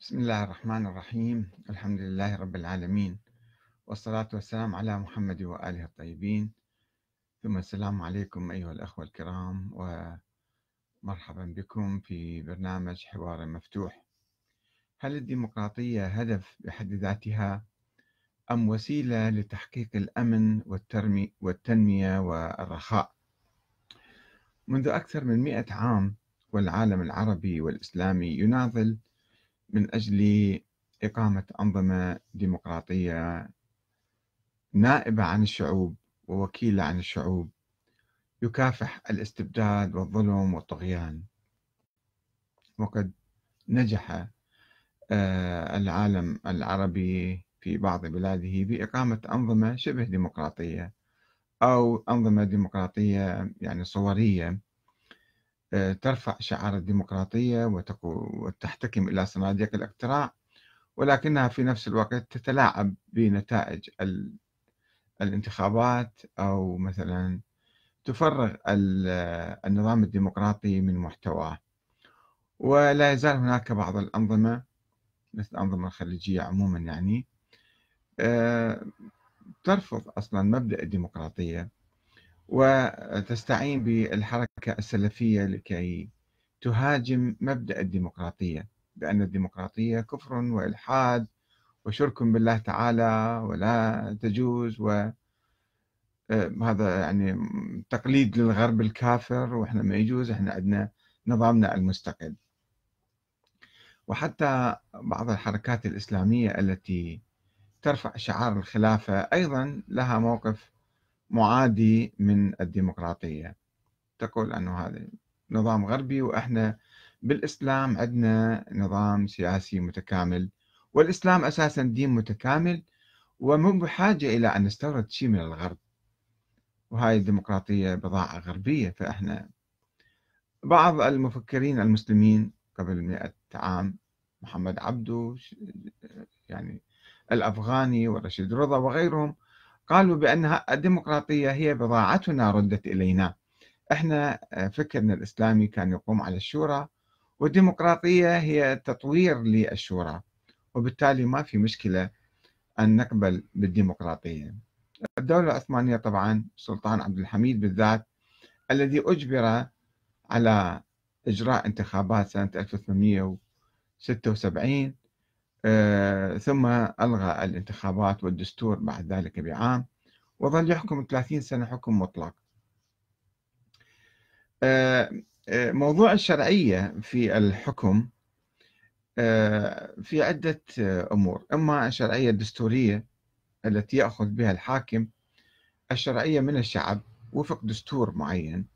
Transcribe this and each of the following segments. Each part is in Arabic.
بسم الله الرحمن الرحيم الحمد لله رب العالمين والصلاة والسلام على محمد وآله الطيبين ثم السلام عليكم أيها الأخوة الكرام ومرحبا بكم في برنامج حوار مفتوح هل الديمقراطية هدف بحد ذاتها أم وسيلة لتحقيق الأمن والتنمية والرخاء منذ أكثر من مئة عام والعالم العربي والإسلامي يناضل من أجل إقامة أنظمة ديمقراطية نائبة عن الشعوب ووكيلة عن الشعوب يكافح الاستبداد والظلم والطغيان وقد نجح آه، العالم العربي في بعض بلاده بإقامة أنظمة شبه ديمقراطية أو أنظمة ديمقراطية يعني صورية آه، ترفع شعار الديمقراطية وتحتكم إلى صناديق الاقتراع ولكنها في نفس الوقت تتلاعب بنتائج الانتخابات أو مثلا تفرغ النظام الديمقراطي من محتواه ولا يزال هناك بعض الأنظمة مثل الأنظمة الخليجية عموما يعني آه، ترفض أصلا مبدأ الديمقراطية وتستعين بالحركة السلفية لكي تهاجم مبدأ الديمقراطية بأن الديمقراطية كفر وإلحاد وشرك بالله تعالى ولا تجوز و آه، هذا يعني تقليد للغرب الكافر واحنا ما يجوز احنا عندنا نظامنا المستقل وحتى بعض الحركات الإسلامية التي ترفع شعار الخلافة أيضا لها موقف معادي من الديمقراطية تقول أنه هذا نظام غربي وإحنا بالإسلام عندنا نظام سياسي متكامل والإسلام أساسا دين متكامل ومو بحاجة إلى أن نستورد شيء من الغرب وهاي الديمقراطية بضاعة غربية فإحنا بعض المفكرين المسلمين قبل مئة عام محمد عبدو يعني الأفغاني ورشيد رضا وغيرهم قالوا بأنها الديمقراطية هي بضاعتنا ردت إلينا احنا آه، فكرنا الإسلامي كان يقوم على الشورى والديمقراطية هي تطوير للشورى وبالتالي ما في مشكلة أن نقبل بالديمقراطية الدولة العثمانية طبعا سلطان عبد الحميد بالذات الذي أجبر على إجراء انتخابات سنة 1876 آه، ثم ألغى الانتخابات والدستور بعد ذلك بعام وظل يحكم 30 سنة حكم مطلق آه، آه، موضوع الشرعية في الحكم في عدة أمور إما الشرعية الدستورية التي يأخذ بها الحاكم الشرعية من الشعب وفق دستور معين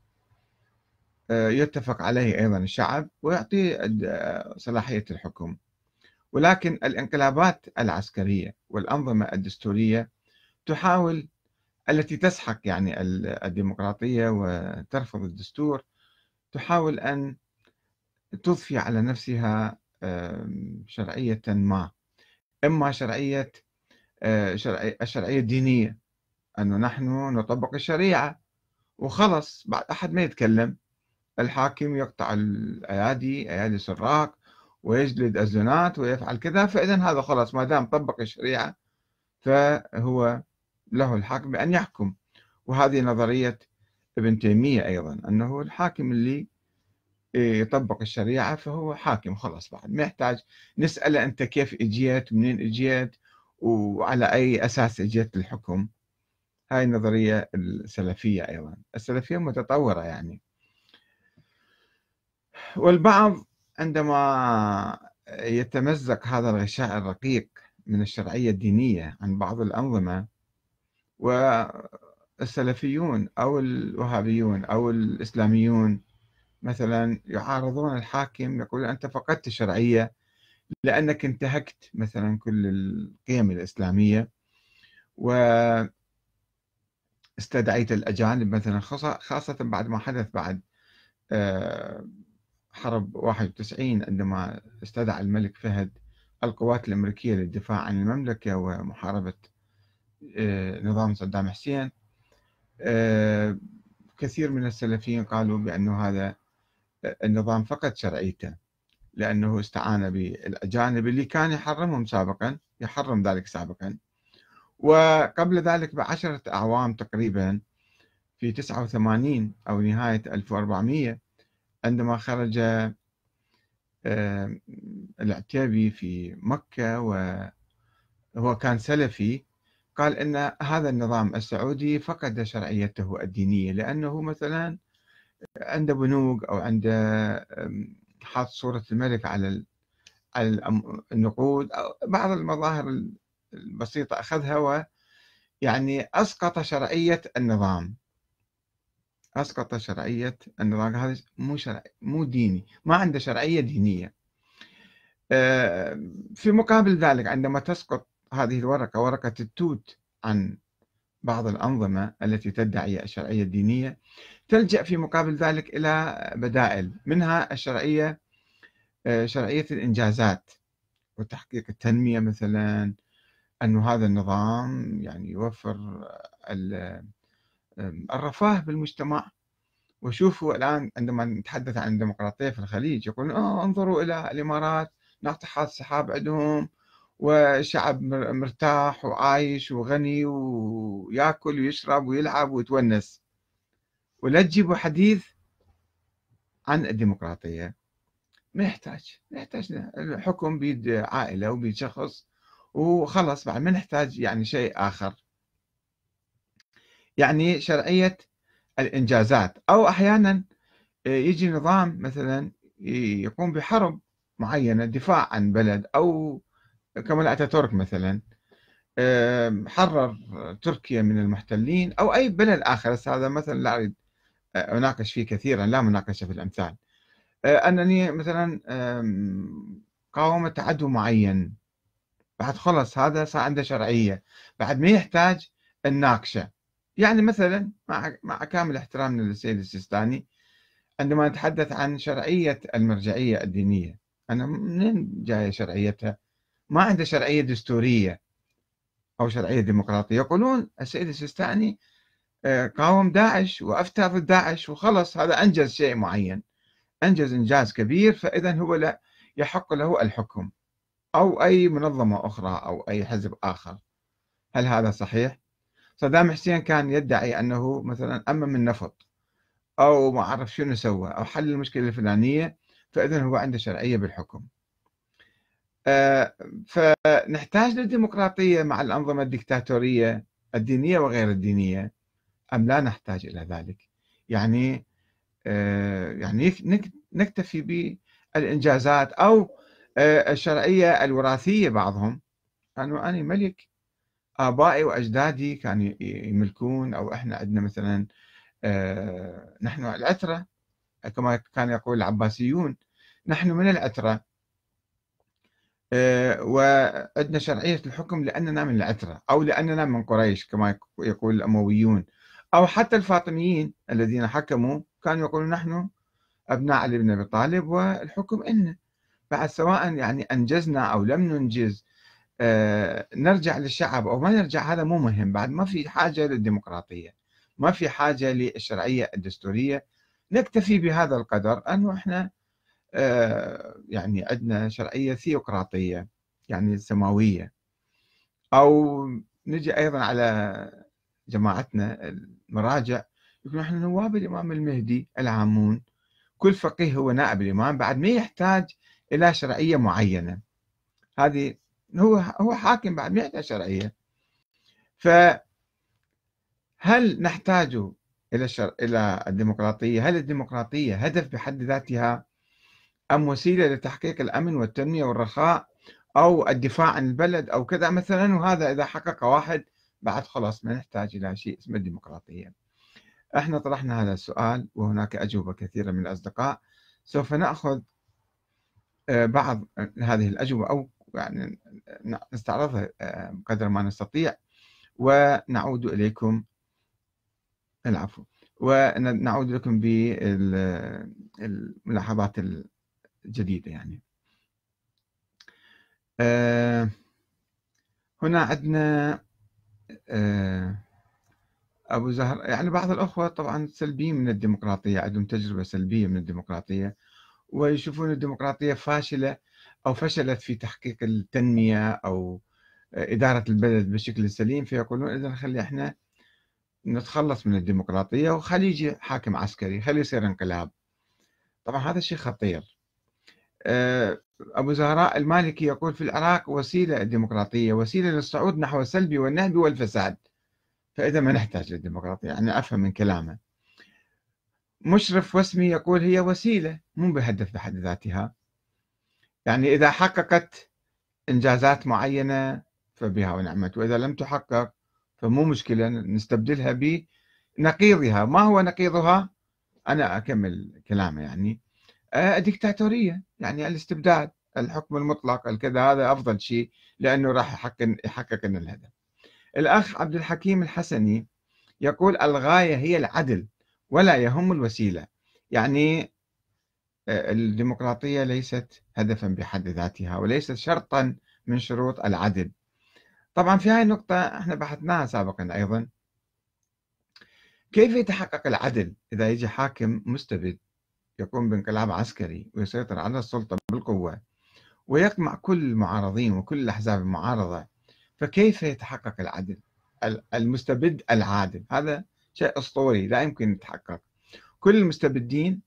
يتفق عليه أيضا الشعب ويعطي صلاحية الحكم ولكن الانقلابات العسكرية والأنظمة الدستورية تحاول التي تسحق يعني الديمقراطية وترفض الدستور تحاول أن تضفي على نفسها شرعية ما إما شرعية آه، الشرعية الدينية أنه نحن نطبق الشريعة وخلص بعد أحد ما يتكلم الحاكم يقطع الأيادي أيادي سراق ويجلد الزنات ويفعل كذا فإذا هذا خلاص ما دام طبق الشريعة فهو له الحق بأن يحكم وهذه نظرية ابن تيمية أيضا أنه الحاكم اللي إيه، يطبق الشريعة فهو حاكم خلاص بعد ما يحتاج نسأله أنت كيف إجيت منين إجيت وعلى أي أساس إجيت الحكم هاي النظرية السلفية أيضا السلفية متطورة يعني والبعض عندما يتمزق هذا الغشاء الرقيق من الشرعية الدينية عن بعض الأنظمة والسلفيون أو الوهابيون أو الإسلاميون مثلا يعارضون الحاكم يقول أنت فقدت الشرعية لأنك انتهكت مثلا كل القيم الإسلامية واستدعيت الأجانب مثلا خاصة بعد ما حدث بعد آه، حرب 91 عندما استدعى الملك فهد القوات الأمريكية للدفاع عن المملكة ومحاربة آه، نظام صدام حسين آه، كثير من السلفيين قالوا بأنه هذا آه، النظام فقد شرعيته لأنه استعان بالأجانب اللي كان يحرمهم سابقا يحرم ذلك سابقا وقبل ذلك بعشرة أعوام تقريبا في 89 أو نهاية 1400 عندما خرج آه، العتيبي في مكة وهو كان سلفي قال أن هذا النظام السعودي فقد شرعيته الدينية لأنه مثلا عند بنوك أو عند حاط صورة الملك على على النقود أو بعض المظاهر البسيطة أخذها ويعني أسقط شرعية النظام أسقط شرعية النظام هذا مو شرعي مو ديني ما عنده شرعية دينية آه، في مقابل ذلك عندما تسقط هذه الورقة ورقة التوت عن بعض الأنظمة التي تدعي الشرعية الدينية تلجأ في مقابل ذلك إلى بدائل منها الشرعية آه، شرعية الإنجازات وتحقيق التنمية مثلا أن هذا النظام يعني يوفر الرفاه بالمجتمع وشوفوا الآن عندما نتحدث عن الديمقراطية في الخليج يقولون آه انظروا إلى الإمارات ناطحات سحاب عندهم وشعب مرتاح وعايش وغني وياكل ويشرب ويلعب ويتونس ولا تجيبوا حديث عن الديمقراطية ما يحتاج ما يحتاج الحكم بيد عائلة وبيد شخص وخلص بعد ما نحتاج يعني شيء آخر يعني شرعية الإنجازات أو أحيانا آه، يجي نظام مثلا يقوم بحرب معينة دفاع عن بلد أو كما أتاتورك مثلا حرر تركيا من المحتلين أو أي بلد آخر هذا مثلا لا أريد أناقش فيه كثيرا لا مناقشة في الأمثال آه، أنني مثلا قاومت عدو معين بعد خلص هذا صار عنده شرعية بعد ما يحتاج نناقشه يعني مثلا مع مع كامل احترامنا للسيد السيستاني عندما نتحدث عن شرعية المرجعية الدينية أنا منين جاية شرعيتها ما عنده شرعية دستورية أو شرعية ديمقراطية يقولون السيد السيستاني آه، قاوم داعش وأفتى في داعش وخلص هذا أنجز شيء معين أنجز إنجاز كبير فإذا هو لا يحق له الحكم أو أي منظمة أخرى أو أي حزب آخر هل هذا صحيح؟ صدام حسين كان يدعي انه مثلا اما من نفط او ما اعرف شنو سوى او حل المشكله الفلانيه فاذا هو عنده شرعيه بالحكم. آه، فنحتاج للديمقراطيه مع الانظمه الدكتاتوريه الدينيه وغير الدينيه ام لا نحتاج الى ذلك؟ يعني آه، يعني نكتفي بالانجازات او آه، الشرعيه الوراثيه بعضهم انه انا ملك آبائي وأجدادي كانوا يملكون أو إحنا عندنا مثلا آه، نحن العترة كما كان يقول العباسيون نحن من العترة آه، وعندنا شرعية الحكم لأننا من العترة أو لأننا من قريش كما يقول الأمويون أو حتى الفاطميين الذين حكموا كانوا يقولون نحن أبناء علي بن أبي طالب والحكم إلنا بعد سواء يعني أنجزنا أو لم ننجز آه، نرجع للشعب او ما نرجع هذا مو مهم بعد ما في حاجه للديمقراطيه ما في حاجه للشرعيه الدستوريه نكتفي بهذا القدر انه احنا آه، يعني عندنا شرعيه ثيوقراطيه يعني سماويه او نجي ايضا على جماعتنا المراجع يقولون احنا نواب الامام المهدي العامون كل فقيه هو نائب الامام بعد ما يحتاج الى شرعيه معينه هذه هو هو حاكم بعد 100 شرعيه فهل نحتاج الى الشر... الى الديمقراطيه؟ هل الديمقراطيه هدف بحد ذاتها ام وسيله لتحقيق الامن والتنميه والرخاء او الدفاع عن البلد او كذا مثلا وهذا اذا حقق واحد بعد خلاص ما نحتاج الى شيء اسمه الديمقراطيه. احنا طرحنا هذا السؤال وهناك اجوبه كثيره من الاصدقاء سوف ناخذ آه، بعض آه، هذه الاجوبه او يعني نستعرضها آه، قدر ما نستطيع ونعود إليكم العفو ونعود لكم بالملاحظات الجديدة يعني آه، هنا عندنا آه، أبو زهر يعني بعض الأخوة طبعا سلبيين من الديمقراطية عندهم تجربة سلبية من الديمقراطية ويشوفون الديمقراطية فاشلة أو فشلت في تحقيق التنمية أو آه، إدارة البلد بشكل سليم فيقولون إذا خلي إحنا نتخلص من الديمقراطية وخلي يجي حاكم عسكري خلي يصير انقلاب طبعا هذا شيء خطير آه، أبو زهراء المالكي يقول في العراق وسيلة الديمقراطية وسيلة للصعود نحو السلب والنهب والفساد فإذا ما نحتاج للديمقراطية يعني أفهم من كلامه مشرف وسمي يقول هي وسيلة مو بهدف بحد ذاتها يعني إذا حققت إنجازات معينة فبها ونعمت وإذا لم تحقق فمو مشكلة نستبدلها بنقيضها ما هو نقيضها أنا أكمل كلامه يعني الدكتاتورية آه، يعني الاستبداد الحكم المطلق الكذا هذا أفضل شيء لأنه راح يحقق, يحقق لنا الهدف الأخ عبد الحكيم الحسني يقول الغاية هي العدل ولا يهم الوسيلة يعني آه، الديمقراطية ليست هدفا بحد ذاتها وليست شرطا من شروط العدل طبعا في هاي النقطة احنا بحثناها سابقا أيضا كيف يتحقق العدل إذا يجي حاكم مستبد يقوم بانقلاب عسكري ويسيطر على السلطة بالقوة ويقمع كل المعارضين وكل الأحزاب المعارضة فكيف يتحقق العدل المستبد العادل هذا شيء أسطوري لا يمكن يتحقق كل المستبدين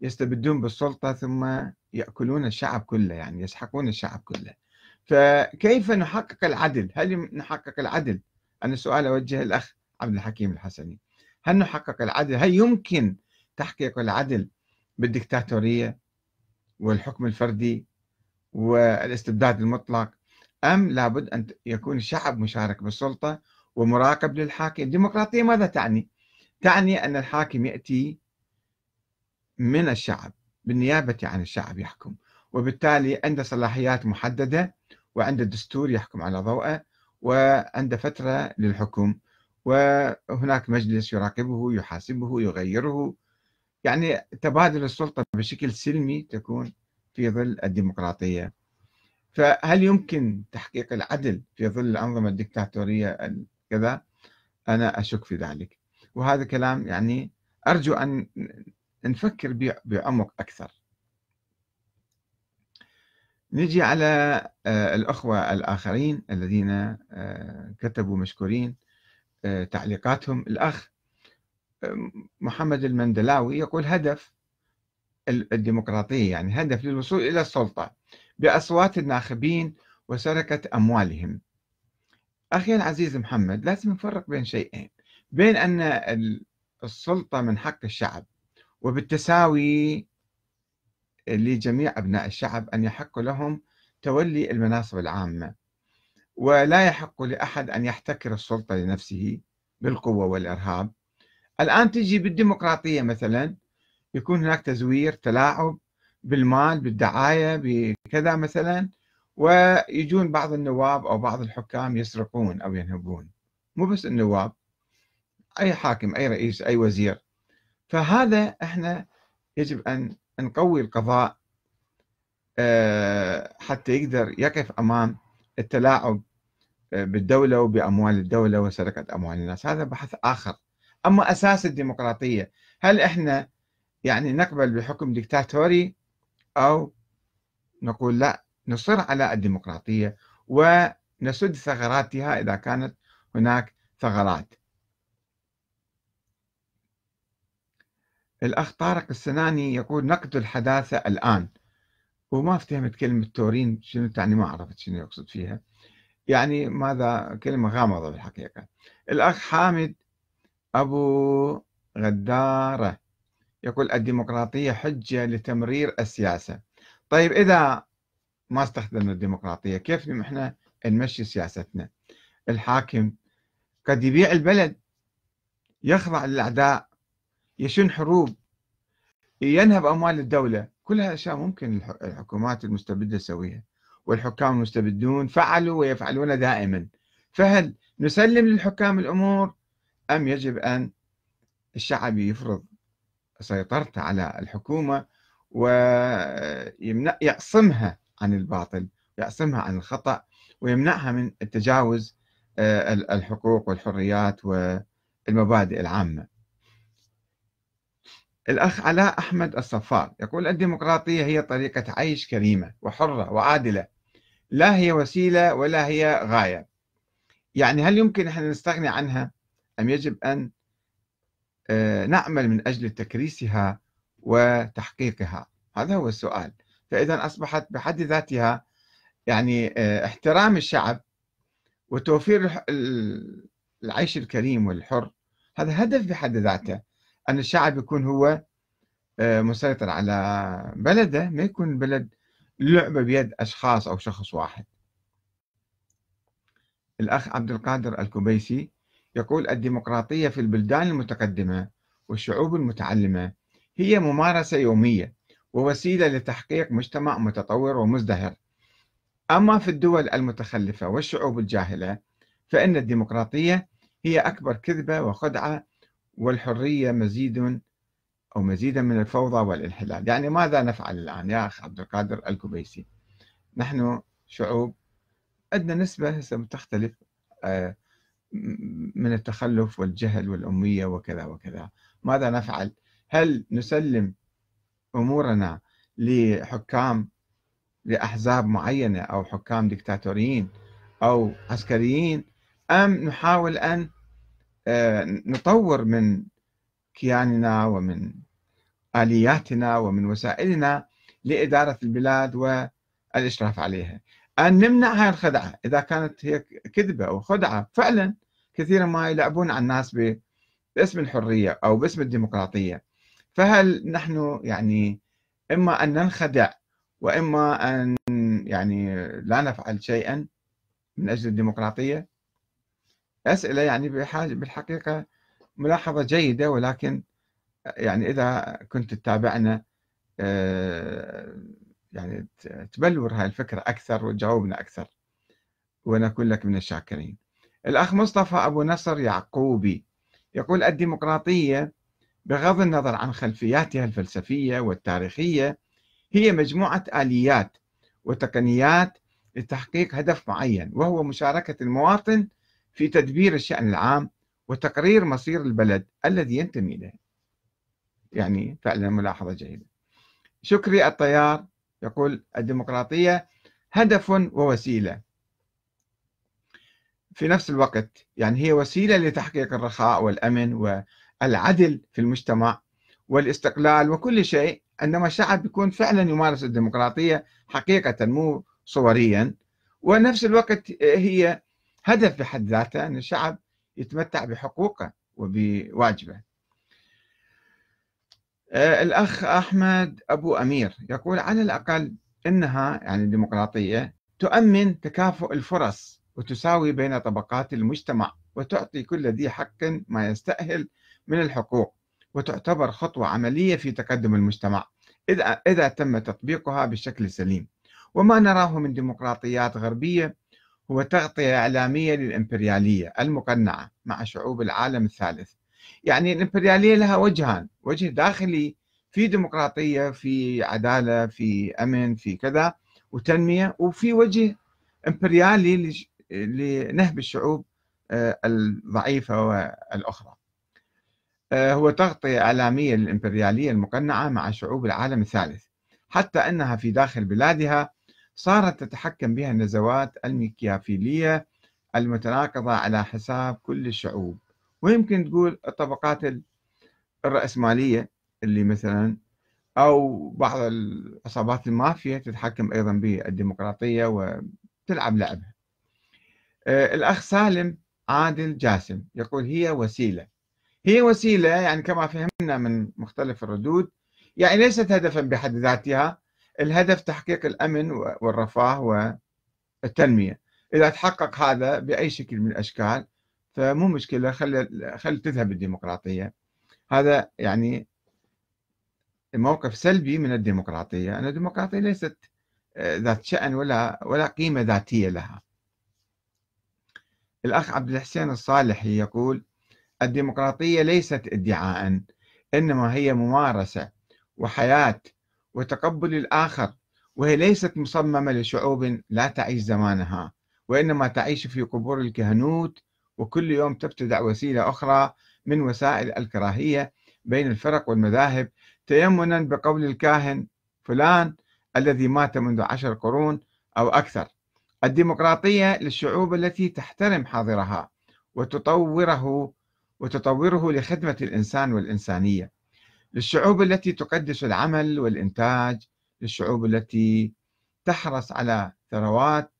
يستبدون بالسلطة ثم يأكلون الشعب كله يعني يسحقون الشعب كله فكيف نحقق العدل هل نحقق العدل أنا السؤال أوجه الأخ عبد الحكيم الحسني هل نحقق العدل هل يمكن تحقيق العدل بالدكتاتورية والحكم الفردي والاستبداد المطلق أم لابد أن يكون الشعب مشارك بالسلطة ومراقب للحاكم الديمقراطية ماذا تعني؟ تعني أن الحاكم يأتي من الشعب بالنيابة عن الشعب يحكم وبالتالي عنده صلاحيات محددة وعنده دستور يحكم على ضوءه وعنده فترة للحكم وهناك مجلس يراقبه يحاسبه يغيره يعني تبادل السلطة بشكل سلمي تكون في ظل الديمقراطية فهل يمكن تحقيق العدل في ظل الأنظمة الدكتاتورية كذا أنا أشك في ذلك وهذا كلام يعني أرجو أن نفكر بعمق أكثر نجي على آه، الأخوة الآخرين الذين آه، كتبوا مشكورين آه، تعليقاتهم الأخ محمد المندلاوي يقول هدف الديمقراطية يعني هدف للوصول إلى السلطة بأصوات الناخبين وسرقة أموالهم أخي العزيز محمد لازم نفرق بين شيئين بين أن السلطة من حق الشعب وبالتساوي لجميع أبناء الشعب أن يحق لهم تولي المناصب العامة ولا يحق لأحد أن يحتكر السلطة لنفسه بالقوة والإرهاب الآن تجي بالديمقراطية مثلا يكون هناك تزوير تلاعب بالمال بالدعاية بكذا مثلا ويجون بعض النواب أو بعض الحكام يسرقون أو ينهبون مو بس النواب أي حاكم أي رئيس أي وزير فهذا احنا يجب ان نقوي القضاء آه، حتى يقدر يقف امام التلاعب آه، بالدولة وبأموال الدولة وسرقة أموال الناس هذا بحث آخر أما أساس الديمقراطية هل إحنا يعني نقبل بحكم ديكتاتوري أو نقول لا نصر على الديمقراطية ونسد ثغراتها إذا كانت هناك ثغرات الأخ طارق السناني يقول نقد الحداثة الآن وما افتهمت كلمة تورين شنو تعني ما عرفت شنو يقصد فيها يعني ماذا كلمة غامضة بالحقيقة الأخ حامد أبو غدارة يقول الديمقراطية حجة لتمرير السياسة طيب إذا ما استخدمنا الديمقراطية كيف نحن نمشي سياستنا الحاكم قد يبيع البلد يخضع للأعداء يشن حروب ينهب أموال الدولة كلها أشياء ممكن الحكومات المستبدة تسويها والحكام المستبدون فعلوا ويفعلون دائما فهل نسلم للحكام الأمور أم يجب أن الشعب يفرض سيطرته على الحكومة ويعصمها عن الباطل يعصمها عن الخطأ ويمنعها من التجاوز آه، الحقوق والحريات والمبادئ العامه الأخ علاء أحمد الصفار يقول الديمقراطية هي طريقة عيش كريمة وحرة وعادلة لا هي وسيلة ولا هي غاية يعني هل يمكن أن نستغني عنها أم يجب أن آه، نعمل من أجل تكريسها وتحقيقها هذا هو السؤال فإذا أصبحت بحد ذاتها يعني آه، احترام الشعب وتوفير العيش الكريم والحر هذا هدف بحد ذاته أن الشعب يكون هو آه، مسيطر على بلده ما يكون بلد لعبة بيد أشخاص أو شخص واحد الأخ عبد القادر الكبيسي يقول الديمقراطية في البلدان المتقدمة والشعوب المتعلمة هي ممارسة يومية ووسيلة لتحقيق مجتمع متطور ومزدهر أما في الدول المتخلفة والشعوب الجاهلة فإن الديمقراطية هي أكبر كذبة وخدعة والحرية مزيد أو مزيدا من الفوضى والانحلال يعني ماذا نفعل الآن يا أخ عبد القادر الكبيسي نحن شعوب عندنا نسبة هسه تختلف آه، من التخلف والجهل والأمية وكذا وكذا ماذا نفعل هل نسلم أمورنا لحكام لأحزاب معينة أو حكام دكتاتوريين أو عسكريين أم نحاول أن آه، نطور من كياننا ومن آلياتنا ومن وسائلنا لإدارة البلاد والإشراف عليها أن نمنع هاي الخدعة إذا كانت هي كذبة أو خدعة فعلا كثيرا ما يلعبون على الناس باسم الحرية أو باسم الديمقراطية فهل نحن يعني إما أن ننخدع وإما أن يعني لا نفعل شيئا من أجل الديمقراطية أسئلة يعني بحاجة بالحقيقة ملاحظة جيدة ولكن يعني إذا كنت تتابعنا آه، يعني تبلور هاي الفكرة أكثر وتجاوبنا أكثر ونكون لك من الشاكرين الأخ مصطفى أبو نصر يعقوبي يقول الديمقراطية بغض النظر عن خلفياتها الفلسفية والتاريخية هي مجموعة آليات وتقنيات لتحقيق هدف معين وهو مشاركة المواطن في تدبير الشأن العام وتقرير مصير البلد الذي ينتمي إليه يعني فعلا ملاحظة جيدة شكري الطيار يقول الديمقراطية هدف ووسيلة في نفس الوقت يعني هي وسيلة لتحقيق الرخاء والأمن والعدل في المجتمع والاستقلال وكل شيء عندما الشعب يكون فعلا يمارس الديمقراطية حقيقة مو صوريا ونفس الوقت هي هدف بحد ذاته أن الشعب يتمتع بحقوقه وبواجبه آه، الأخ أحمد أبو أمير يقول على الأقل إنها يعني الديمقراطية تؤمن تكافؤ الفرص وتساوي بين طبقات المجتمع وتعطي كل ذي حق ما يستأهل من الحقوق وتعتبر خطوة عملية في تقدم المجتمع إذا تم تطبيقها بشكل سليم وما نراه من ديمقراطيات غربية هو تغطية إعلامية للإمبريالية المقنعة مع شعوب العالم الثالث يعني الإمبريالية لها وجهان وجه داخلي في ديمقراطية في عدالة في أمن في كذا وتنمية وفي وجه إمبريالي لنهب الشعوب آه، الضعيفة والأخرى آه، هو تغطية إعلامية للإمبريالية المقنعة مع شعوب العالم الثالث حتى أنها في داخل بلادها صارت تتحكم بها النزوات الميكافيلية المتناقضة على حساب كل الشعوب ويمكن تقول الطبقات الرأسمالية اللي مثلا أو بعض العصابات المافيا تتحكم أيضا بالديمقراطية وتلعب لعبها آه، الأخ سالم عادل جاسم يقول هي وسيلة هي وسيلة يعني كما فهمنا من مختلف الردود يعني ليست هدفا بحد ذاتها الهدف تحقيق الأمن والرفاه والتنمية إذا تحقق هذا بأي شكل من الأشكال فمو مشكلة خل خل تذهب الديمقراطية هذا يعني موقف سلبي من الديمقراطية أن الديمقراطية ليست آه، ذات شأن ولا ولا قيمة ذاتية لها الأخ عبد الحسين الصالحي يقول الديمقراطية ليست ادعاء إنما هي ممارسة وحياة وتقبل الآخر وهي ليست مصممة لشعوب لا تعيش زمانها وإنما تعيش في قبور الكهنوت وكل يوم تبتدع وسيلة أخرى من وسائل الكراهية بين الفرق والمذاهب تيمنا بقول الكاهن فلان الذي مات منذ عشر قرون أو أكثر الديمقراطية للشعوب التي تحترم حاضرها وتطوره وتطوره لخدمة الإنسان والإنسانية للشعوب التي تقدس العمل والإنتاج للشعوب التي تحرص على ثروات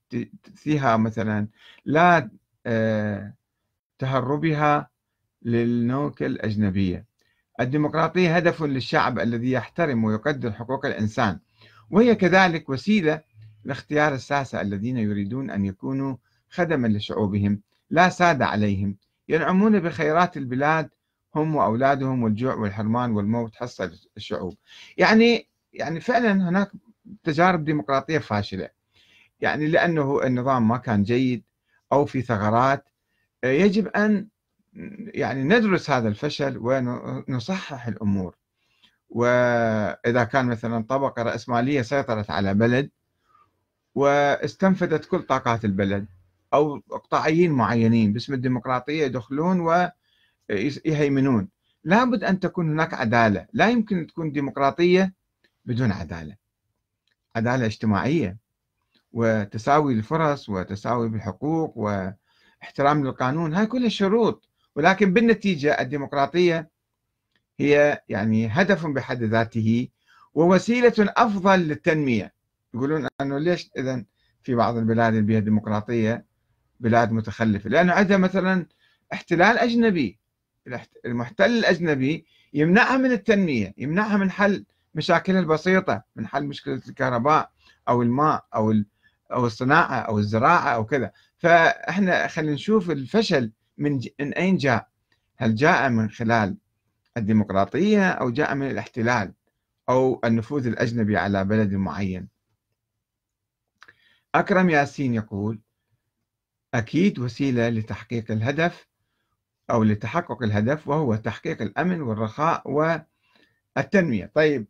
فيها مثلا لا آه، تهربها للنوك الأجنبية الديمقراطية هدف للشعب الذي يحترم ويقدر حقوق الإنسان وهي كذلك وسيلة لاختيار الساسة الذين يريدون أن يكونوا خدما لشعوبهم لا سادة عليهم ينعمون بخيرات البلاد هم واولادهم والجوع والحرمان والموت حصل الشعوب يعني يعني فعلا هناك تجارب ديمقراطيه فاشله يعني لانه النظام ما كان جيد او في ثغرات يجب ان يعني ندرس هذا الفشل ونصحح الامور واذا كان مثلا طبقه راسماليه سيطرت على بلد واستنفذت كل طاقات البلد او اقطاعيين معينين باسم الديمقراطيه يدخلون و يهيمنون لابد أن تكون هناك عدالة لا يمكن تكون ديمقراطية بدون عدالة عدالة اجتماعية وتساوي الفرص وتساوي بالحقوق واحترام للقانون هاي كلها شروط ولكن بالنتيجة الديمقراطية هي يعني هدف بحد ذاته ووسيلة أفضل للتنمية يقولون أنه ليش إذا في بعض البلاد اللي بها ديمقراطية بلاد متخلفة لأنه عندها مثلا احتلال أجنبي المحتل الأجنبي يمنعها من التنمية يمنعها من حل مشاكلها البسيطة من حل مشكلة الكهرباء أو الماء أو أو الصناعة أو الزراعة أو كذا فإحنا خلينا نشوف الفشل من, من أين جاء هل جاء من خلال الديمقراطية أو جاء من الاحتلال أو النفوذ الأجنبي على بلد معين أكرم ياسين يقول أكيد وسيلة لتحقيق الهدف أو لتحقق الهدف وهو تحقيق الأمن والرخاء والتنمية طيب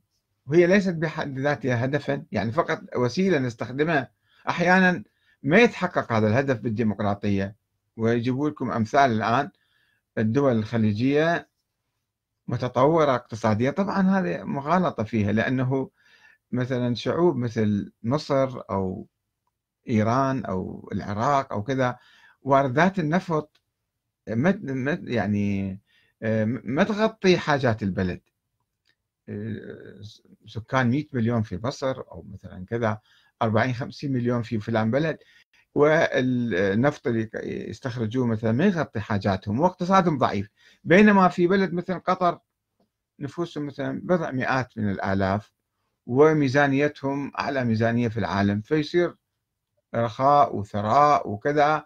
وهي ليست بحد ذاتها هدفا يعني فقط وسيلة نستخدمها أحيانا ما يتحقق هذا الهدف بالديمقراطية ويجيبوا لكم أمثال الآن الدول الخليجية متطورة اقتصادية طبعا هذه مغالطة فيها لأنه مثلا شعوب مثل مصر أو إيران أو العراق أو كذا واردات النفط ما يعني آه، ما تغطي حاجات البلد آه، سكان 100 مليون في مصر او مثلا كذا 40 50 مليون في فلان بلد والنفط اللي يستخرجوه مثلا ما يغطي حاجاتهم واقتصادهم ضعيف بينما في بلد مثل قطر نفوسهم مثلا بضع مئات من الالاف وميزانيتهم اعلى ميزانيه في العالم فيصير رخاء وثراء وكذا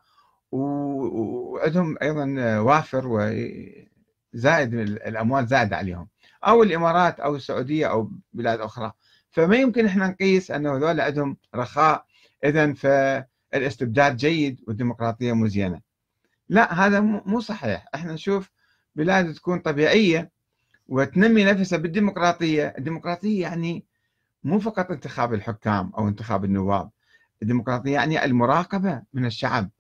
وعندهم ايضا وافر وزائد الاموال زائد عليهم او الامارات او السعوديه او بلاد اخرى فما يمكن احنا نقيس انه هذول عندهم رخاء اذا فالاستبداد جيد والديمقراطيه مزينه لا هذا مو صحيح احنا نشوف بلاد تكون طبيعيه وتنمي نفسها بالديمقراطيه الديمقراطيه يعني مو فقط انتخاب الحكام او انتخاب النواب الديمقراطيه يعني المراقبه من الشعب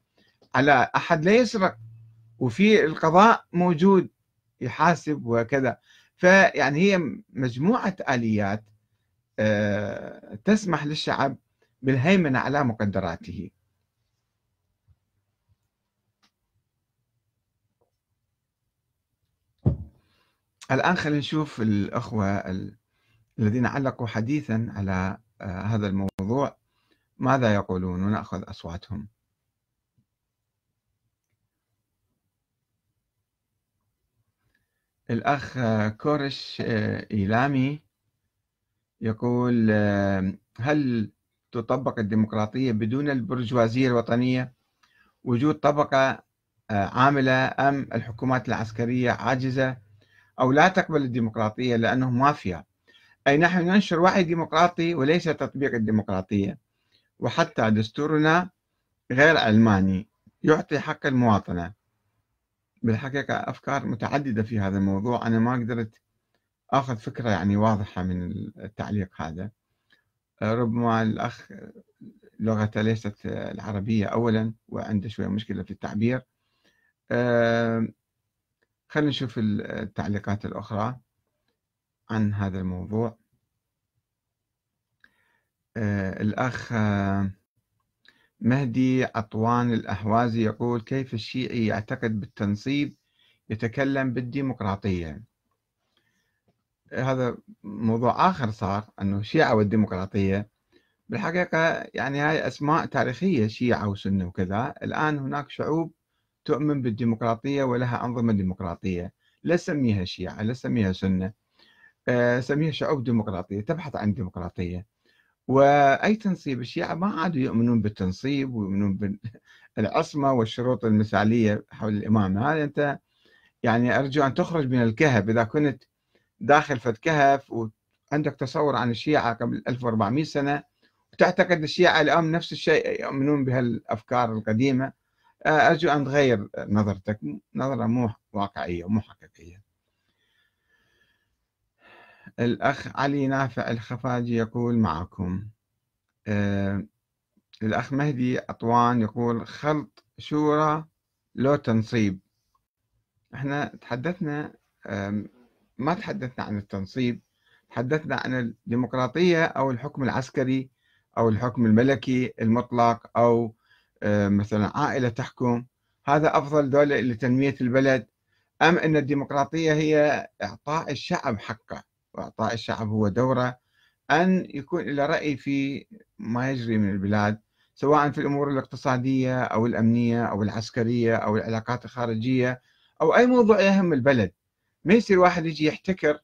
على أحد لا يسرق وفي القضاء موجود يحاسب وكذا فيعني هي مجموعة آليات آه، تسمح للشعب بالهيمنة على مقدراته الآن خلينا نشوف الأخوة الذين علقوا حديثا على آه، هذا الموضوع ماذا يقولون ونأخذ أصواتهم الأخ كورش آه، إيلامي يقول آه، هل تطبق الديمقراطية بدون البرجوازية الوطنية وجود طبقة آه، عاملة أم الحكومات العسكرية عاجزة أو لا تقبل الديمقراطية لأنه مافيا أي نحن ننشر وعي ديمقراطي وليس تطبيق الديمقراطية وحتى دستورنا غير ألماني يعطي حق المواطنة بالحقيقة أفكار متعددة في هذا الموضوع أنا ما قدرت أخذ فكرة يعني واضحة من التعليق هذا آه، ربما الأخ لغته ليست العربية أولا وعنده شوية مشكلة في التعبير آه، خلينا نشوف التعليقات الأخرى عن هذا الموضوع آه، الأخ مهدي عطوان الأهوازي يقول كيف الشيعي يعتقد بالتنصيب يتكلم بالديمقراطية هذا موضوع آخر صار أنه الشيعة والديمقراطية بالحقيقة يعني هاي أسماء تاريخية شيعة وسنة وكذا الآن هناك شعوب تؤمن بالديمقراطية ولها أنظمة ديمقراطية لا سميها شيعة لا سميها سنة آه، سميها شعوب ديمقراطية تبحث عن ديمقراطية واي تنصيب الشيعه ما عادوا يؤمنون بالتنصيب ويؤمنون بالعصمه والشروط المثاليه حول الامامه هذا انت يعني ارجو ان تخرج من الكهف اذا كنت داخل فد كهف وعندك تصور عن الشيعه قبل 1400 سنه وتعتقد الشيعه الان نفس الشيء يؤمنون بهالافكار القديمه ارجو ان تغير نظرتك نظره مو واقعيه ومو حقيقيه الأخ علي نافع الخفاجي يقول معكم آه الأخ مهدي أطوان يقول خلط شورى لو تنصيب احنا تحدثنا آه ما تحدثنا عن التنصيب تحدثنا عن الديمقراطية أو الحكم العسكري أو الحكم الملكي المطلق أو آه مثلا عائلة تحكم هذا أفضل دولة لتنمية البلد أم أن الديمقراطية هي إعطاء الشعب حقه وإعطاء الشعب هو دوره أن يكون له رأي في ما يجري من البلاد سواء في الأمور الاقتصادية أو الأمنية أو العسكرية أو العلاقات الخارجية أو أي موضوع يهم البلد ما يصير واحد يجي يحتكر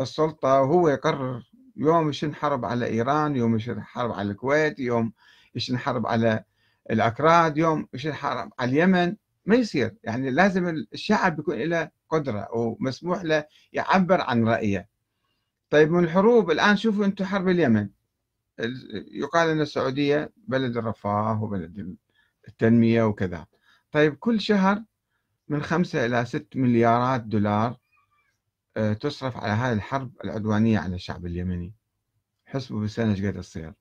السلطة وهو يقرر يوم يشن حرب على إيران يوم يشن حرب على الكويت يوم يشن حرب على الأكراد يوم يشن حرب على اليمن ما يصير يعني لازم الشعب يكون له قدرة ومسموح له يعبر عن رأيه طيب من الحروب الآن شوفوا أنتم حرب اليمن يقال أن السعودية بلد الرفاه وبلد التنمية وكذا طيب كل شهر من خمسة إلى ست مليارات دولار آه، تصرف على هذه الحرب العدوانية على الشعب اليمني حسبوا بالسنة ايش قد تصير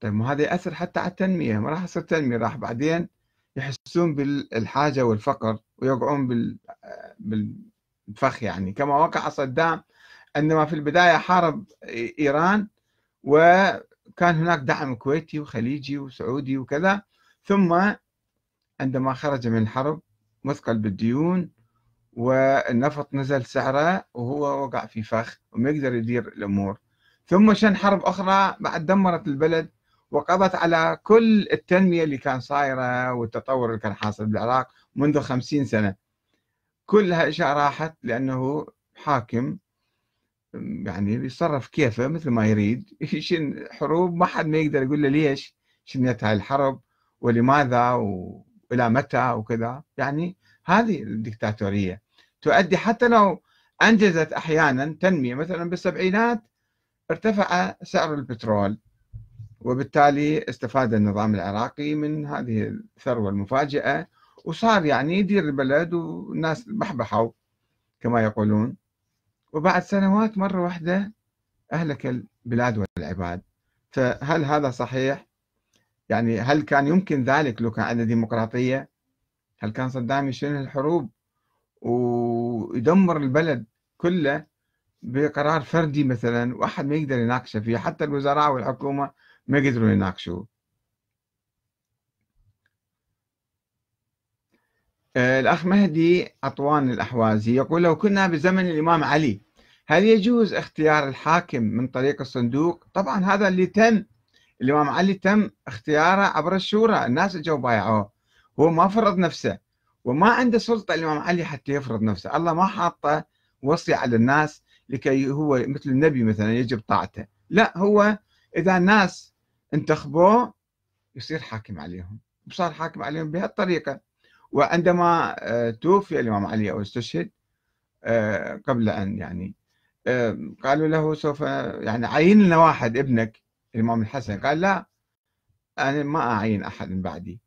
طيب ما هذا يأثر حتى على التنمية ما راح يصير تنمية راح بعدين يحسون بالحاجة والفقر ويقعون آه، بالفخ يعني كما وقع صدام عندما في البدايه حارب ايران وكان هناك دعم كويتي وخليجي وسعودي وكذا ثم عندما خرج من الحرب مثقل بالديون والنفط نزل سعره وهو وقع في فخ وما يقدر يدير الامور ثم شن حرب اخرى بعد دمرت البلد وقضت على كل التنميه اللي كان صايره والتطور اللي كان حاصل بالعراق منذ خمسين سنه كل هالاشياء راحت لانه حاكم يعني يتصرف كيفه مثل ما يريد يشن حروب ما حد ما يقدر يقول له ليش شنت هاي الحرب ولماذا والى متى وكذا يعني هذه الدكتاتوريه تؤدي حتى لو انجزت احيانا تنميه مثلا بالسبعينات ارتفع سعر البترول وبالتالي استفاد النظام العراقي من هذه الثروه المفاجئه وصار يعني يدير البلد والناس بحبحوا كما يقولون وبعد سنوات مرة واحدة أهلك البلاد والعباد فهل هذا صحيح؟ يعني هل كان يمكن ذلك لو كان عندنا ديمقراطية؟ هل كان صدام يشن الحروب ويدمر البلد كله بقرار فردي مثلا واحد ما يقدر يناقشه فيه حتى الوزراء والحكومة ما يقدروا يناقشوه الأخ مهدي أطوان الأحوازي يقول لو كنا بزمن الإمام علي هل يجوز اختيار الحاكم من طريق الصندوق؟ طبعا هذا اللي تم الإمام علي تم اختياره عبر الشورى الناس اجوا بايعوه هو ما فرض نفسه وما عنده سلطة الإمام علي حتى يفرض نفسه الله ما حاطه وصي على الناس لكي هو مثل النبي مثلا يجب طاعته لا هو إذا الناس انتخبوه يصير حاكم عليهم وصار حاكم عليهم بهالطريقة وعندما آه، توفي الإمام علي أو استشهد آه، قبل أن يعني آه، قالوا له سوف يعني عين لنا واحد ابنك الإمام الحسن قال لا أنا ما أعين أحد من بعدي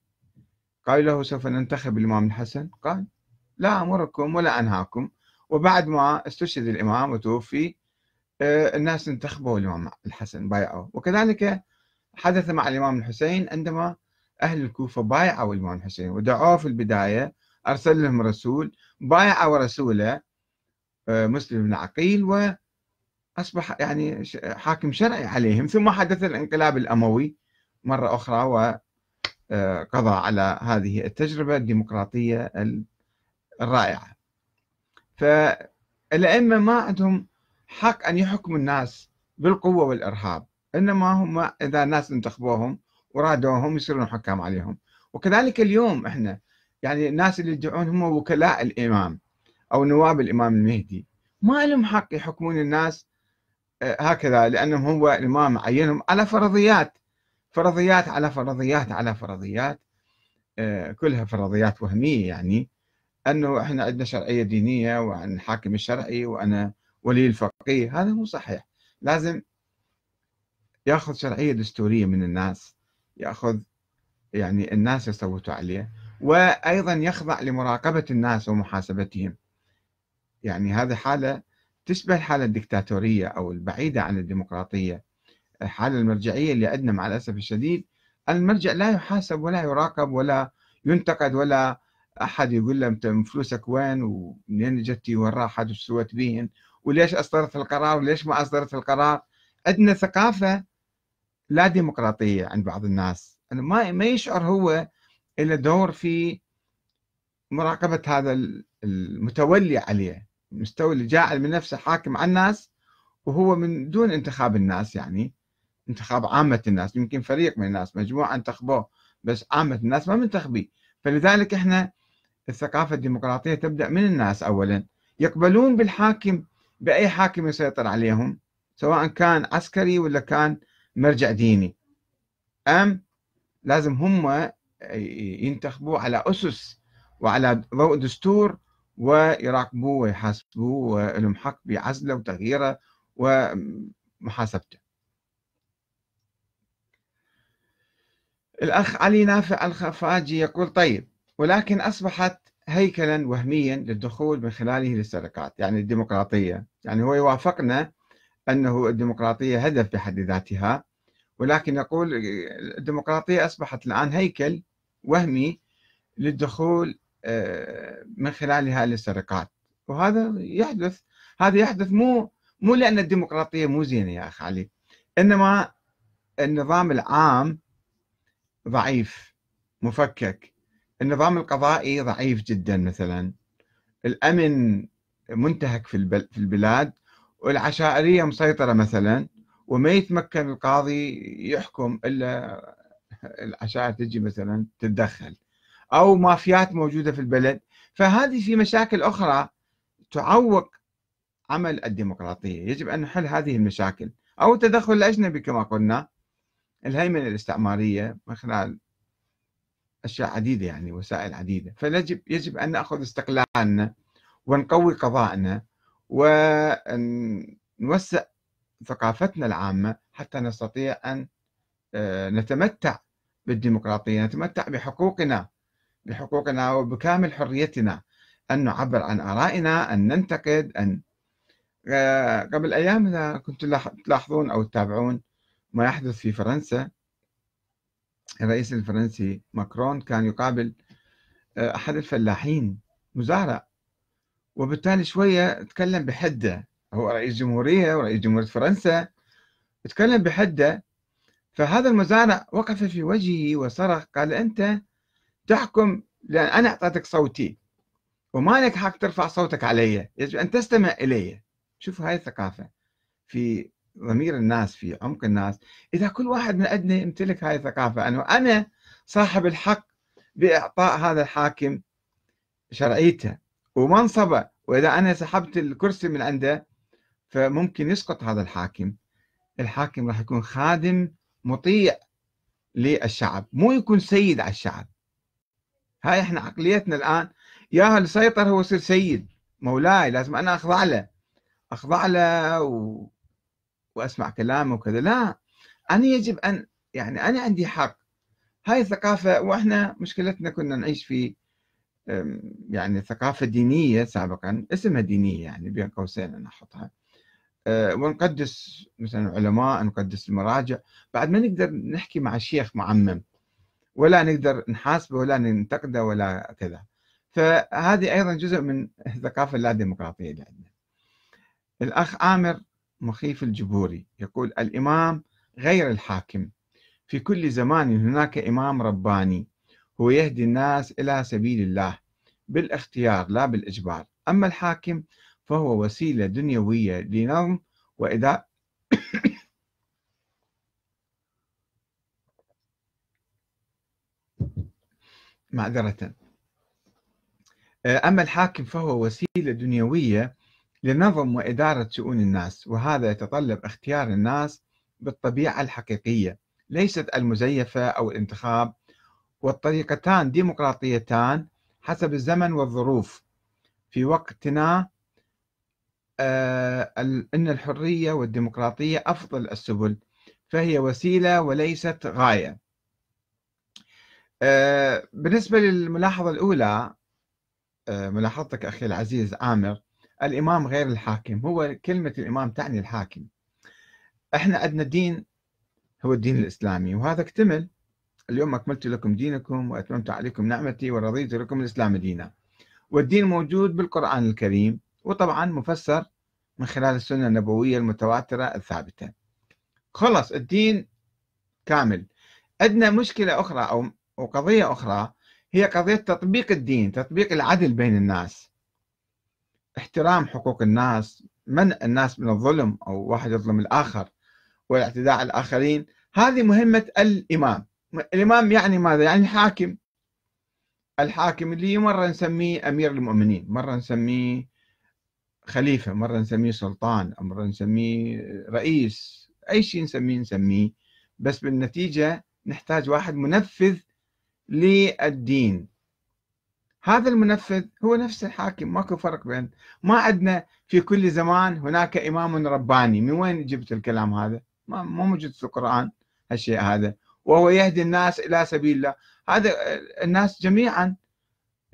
قالوا له سوف ننتخب الإمام الحسن قال لا أمركم ولا أنهاكم وبعد ما استشهد الإمام وتوفي آه، الناس انتخبوا الإمام الحسن بايعوه وكذلك حدث مع الإمام الحسين عندما أهل الكوفة بايعوا الإمام الحسين ودعوه في البداية أرسل لهم رسول بايعوا رسوله مسلم بن عقيل وأصبح يعني حاكم شرعي عليهم ثم حدث الانقلاب الأموي مرة أخرى وقضى آه، على هذه التجربة الديمقراطية الرائعة فالأئمة ما عندهم حق أن يحكموا الناس بالقوة والإرهاب إنما هم إذا الناس انتخبوهم ورادوهم يصيرون حكام عليهم وكذلك اليوم إحنا يعني الناس اللي يدعون هم وكلاء الإمام أو نواب الإمام المهدي ما لهم حق يحكمون الناس آه، هكذا لأنهم هو الإمام عينهم على فرضيات فرضيات على فرضيات على فرضيات آه، كلها فرضيات وهمية يعني أنه إحنا عندنا شرعية دينية وأنا الحاكم الشرعي وأنا ولي الفقيه هذا مو صحيح لازم ياخذ شرعية دستورية من الناس ياخذ يعني الناس يصوتوا عليه وأيضا يخضع لمراقبة الناس ومحاسبتهم يعني هذه حالة تشبه الحالة الدكتاتورية أو البعيدة عن الديمقراطية الحالة المرجعية اللي عندنا مع الأسف الشديد المرجع لا يحاسب ولا يراقب ولا ينتقد ولا أحد يقول له أنت فلوسك وين ومنين جتي وين راحت وش سويت بيهن وليش أصدرت القرار وليش ما أصدرت القرار عندنا ثقافة لا ديمقراطية عند بعض الناس ما ما يشعر هو إلى دور في مراقبة هذا المتولي عليه المستوى اللي جاعل من نفسه حاكم على الناس وهو من دون انتخاب الناس يعني انتخاب عامة الناس يمكن فريق من الناس مجموعة انتخبوه بس عامة الناس ما منتخبيه فلذلك احنا الثقافة الديمقراطية تبدأ من الناس أولا يقبلون بالحاكم بأي حاكم يسيطر عليهم سواء كان عسكري ولا كان مرجع ديني أم لازم هم ينتخبوه على أسس وعلى ضوء دستور ويراقبوه ويحاسبوه ولهم حق بعزله وتغييره ومحاسبته الأخ علي نافع الخفاجي يقول طيب ولكن أصبحت هيكلا وهميا للدخول من خلاله للسرقات يعني الديمقراطية يعني هو يوافقنا أنه الديمقراطية هدف بحد ذاتها ولكن يقول الديمقراطية أصبحت الآن هيكل وهمي للدخول آه، من خلال هذه السرقات وهذا يحدث هذا يحدث مو مو لان الديمقراطيه مو زينه يا اخ علي انما النظام العام ضعيف مفكك النظام القضائي ضعيف جدا مثلا الامن منتهك في البلاد والعشائريه مسيطره مثلا وما يتمكن القاضي يحكم الا العشائر تجي مثلا تتدخل أو مافيات موجودة في البلد فهذه في مشاكل أخرى تعوق عمل الديمقراطية يجب أن نحل هذه المشاكل أو التدخل الأجنبي كما قلنا الهيمنة الاستعمارية من خلال أشياء عديدة يعني وسائل عديدة فيجب يجب أن نأخذ استقلالنا ونقوي قضائنا ونوسع ثقافتنا العامة حتى نستطيع أن آه، نتمتع بالديمقراطية نتمتع بحقوقنا بحقوقنا وبكامل حريتنا أن نعبر عن آرائنا أن ننتقد أن آه، قبل أيام إذا كنتم تلاحظون أو تتابعون ما يحدث في فرنسا الرئيس الفرنسي ماكرون كان يقابل آه، أحد الفلاحين مزارع وبالتالي شوية تكلم بحده هو رئيس جمهورية ورئيس جمهورية فرنسا تكلم بحده فهذا المزارع وقف في وجهه وصرخ قال أنت تحكم لان انا اعطيتك صوتي وما لك حق ترفع صوتك علي يجب ان تستمع الي شوف هاي الثقافه في ضمير الناس في عمق الناس اذا كل واحد من عندنا يمتلك هاي الثقافه انه انا صاحب الحق باعطاء هذا الحاكم شرعيته ومنصبه واذا انا سحبت الكرسي من عنده فممكن يسقط هذا الحاكم الحاكم راح يكون خادم مطيع للشعب مو يكون سيد على الشعب هاي احنا عقليتنا الآن يا اللي سيطر هو يصير سيد مولاي لازم أنا أخضع له أخضع له و... وأسمع كلامه وكذا لا أنا يجب أن يعني أنا عندي حق هاي الثقافة وإحنا مشكلتنا كنا نعيش في يعني ثقافة دينية سابقا اسمها دينية يعني بين قوسين أنا أحطها أه، ونقدس مثلا علماء نقدس المراجع بعد ما نقدر نحكي مع شيخ معمم ولا نقدر نحاسبه ولا ننتقده ولا كذا فهذه أيضا جزء من الثقافة اللاديمقراطية اللي عندنا الأخ عامر مخيف الجبوري يقول الإمام غير الحاكم في كل زمان هناك إمام رباني هو يهدي الناس إلى سبيل الله بالاختيار لا بالإجبار أما الحاكم فهو وسيلة دنيوية لنظم معذرة آه، أما الحاكم فهو وسيلة دنيوية لنظم وإدارة شؤون الناس وهذا يتطلب اختيار الناس بالطبيعة الحقيقية ليست المزيفة أو الانتخاب والطريقتان ديمقراطيتان حسب الزمن والظروف في وقتنا آه، أن الحرية والديمقراطية أفضل السبل فهي وسيلة وليست غاية آه، بالنسبة للملاحظة الأولى آه، ملاحظتك أخي العزيز عامر الإمام غير الحاكم هو كلمة الإمام تعني الحاكم إحنا عندنا دين هو الدين الإسلامي وهذا اكتمل اليوم أكملت لكم دينكم وأتممت عليكم نعمتي ورضيت لكم الإسلام دينا والدين موجود بالقرآن الكريم وطبعا مفسر من خلال السنة النبوية المتواترة الثابتة خلص الدين كامل عندنا مشكلة أخرى أو وقضية أخرى هي قضية تطبيق الدين تطبيق العدل بين الناس احترام حقوق الناس منع الناس من الظلم أو واحد يظلم الآخر والاعتداء على الآخرين هذه مهمة الإمام الإمام يعني ماذا؟ يعني الحاكم الحاكم اللي مرة نسميه أمير المؤمنين مرة نسميه خليفة مرة نسميه سلطان مرة نسميه رئيس أي شيء نسميه نسميه بس بالنتيجة نحتاج واحد منفذ للدين هذا المنفذ هو نفس الحاكم ماكو فرق بين ما عندنا في كل زمان هناك إمام رباني من وين جبت الكلام هذا ما موجود في القرآن هالشيء هذا وهو يهدي الناس إلى سبيل الله هذا الناس جميعا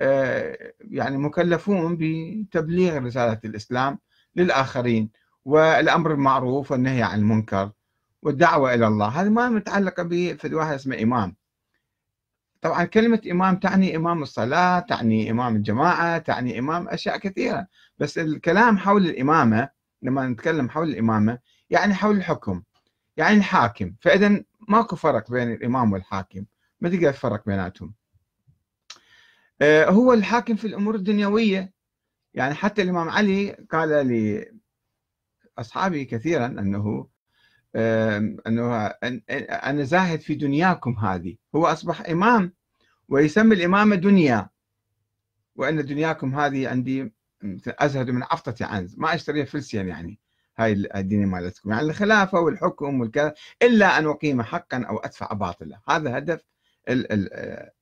آه، يعني مكلفون بتبليغ رسالة الإسلام للآخرين والأمر بالمعروف والنهي عن المنكر والدعوة إلى الله هذا ما متعلقة واحد اسمه إمام طبعا كلمة إمام تعني إمام الصلاة تعني إمام الجماعة تعني إمام أشياء كثيرة بس الكلام حول الإمامة لما نتكلم حول الإمامة يعني حول الحكم يعني الحاكم فإذا ماكو فرق بين الإمام والحاكم ما تقدر تفرق بيناتهم آه، هو الحاكم في الأمور الدنيوية يعني حتى الإمام علي قال لأصحابه كثيرا أنه آه، أنه أنا زاهد في دنياكم هذه هو أصبح إمام ويسمي الإمامة دنيا وأن دنياكم هذه عندي أزهد من عفطة عنز ما أشتريها فلسيا يعني هاي الدين مالتكم يعني الخلافة والحكم والكذا إلا أن أقيم حقا أو أدفع باطلا هذا هدف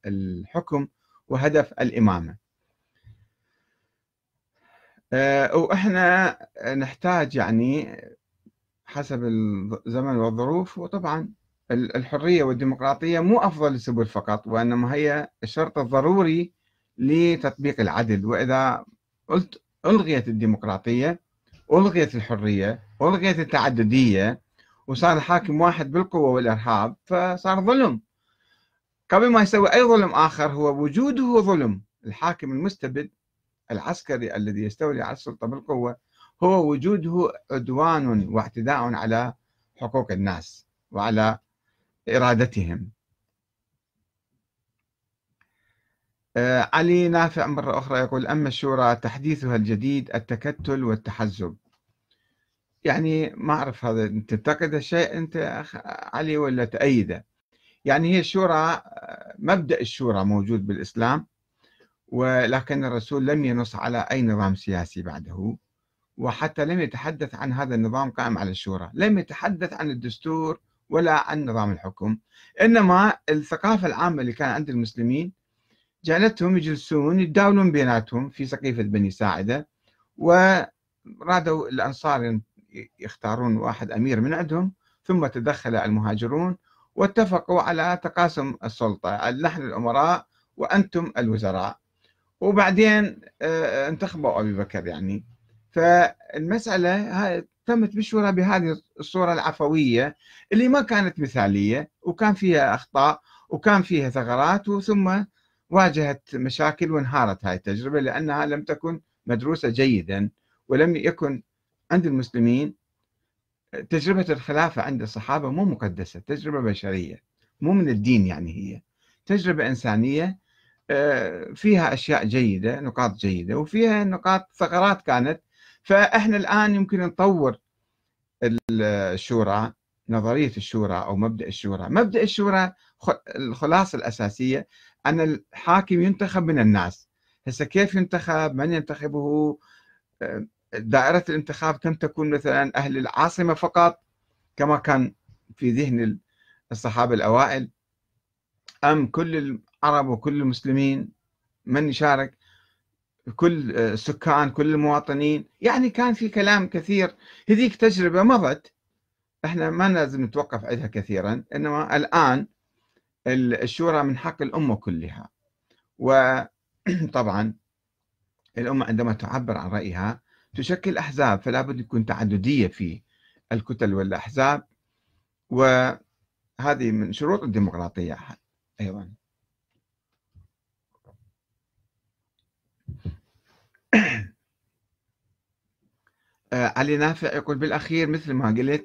الحكم وهدف الإمامة آه، وإحنا نحتاج يعني حسب الزمن والظروف وطبعا الحرية والديمقراطية مو أفضل السبل فقط وإنما هي الشرط الضروري لتطبيق العدل وإذا قلت ألغيت الديمقراطية ألغيت الحرية ألغيت التعددية وصار الحاكم واحد بالقوة والإرهاب فصار ظلم قبل ما يسوي أي ظلم آخر هو وجوده ظلم الحاكم المستبد العسكري الذي يستولي على السلطة بالقوة هو وجوده عدوان واعتداء على حقوق الناس وعلى إرادتهم آه، علي نافع مرة أخرى يقول أما الشورى تحديثها الجديد التكتل والتحزب يعني ما أعرف هذا تنتقد الشيء أنت علي ولا تأيده يعني هي الشورى آه، مبدأ الشورى موجود بالإسلام ولكن الرسول لم ينص على أي نظام سياسي بعده وحتى لم يتحدث عن هذا النظام قائم على الشورى لم يتحدث عن الدستور ولا عن نظام الحكم إنما الثقافة العامة اللي كان عند المسلمين جعلتهم يجلسون يتداولون بيناتهم في سقيفة بني ساعدة ورادوا الأنصار يختارون واحد أمير من عندهم ثم تدخل المهاجرون واتفقوا على تقاسم السلطة نحن الأمراء وأنتم الوزراء وبعدين آه، انتخبوا أبي بكر يعني فالمسألة هاي تمت بالشورى بهذه الصورة العفوية اللي ما كانت مثالية وكان فيها أخطاء وكان فيها ثغرات وثم واجهت مشاكل وانهارت هذه التجربة لأنها لم تكن مدروسة جيدا ولم يكن عند المسلمين تجربة الخلافة عند الصحابة مو مقدسة تجربة بشرية مو من الدين يعني هي تجربة إنسانية آه، فيها أشياء جيدة نقاط جيدة وفيها نقاط ثغرات كانت فاحنا الان يمكن نطور الشورى نظريه الشورى او مبدا الشورى، مبدا الشورى الخلاصه الاساسيه ان الحاكم ينتخب من الناس. هسه كيف ينتخب؟ من ينتخبه؟ آه، دائره الانتخاب كم تكون مثلا اهل العاصمه فقط كما كان في ذهن الصحابه الاوائل؟ ام كل العرب وكل المسلمين؟ من يشارك؟ كل آه، السكان كل المواطنين يعني كان في كلام كثير هذيك تجربة مضت احنا ما لازم نتوقف عندها كثيرا انما الان الشورى من حق الامه كلها وطبعا الامه عندما تعبر عن رايها تشكل احزاب فلا بد يكون تعدديه في الكتل والاحزاب وهذه من شروط الديمقراطيه ايضا آه، علي نافع يقول بالأخير مثل ما قلت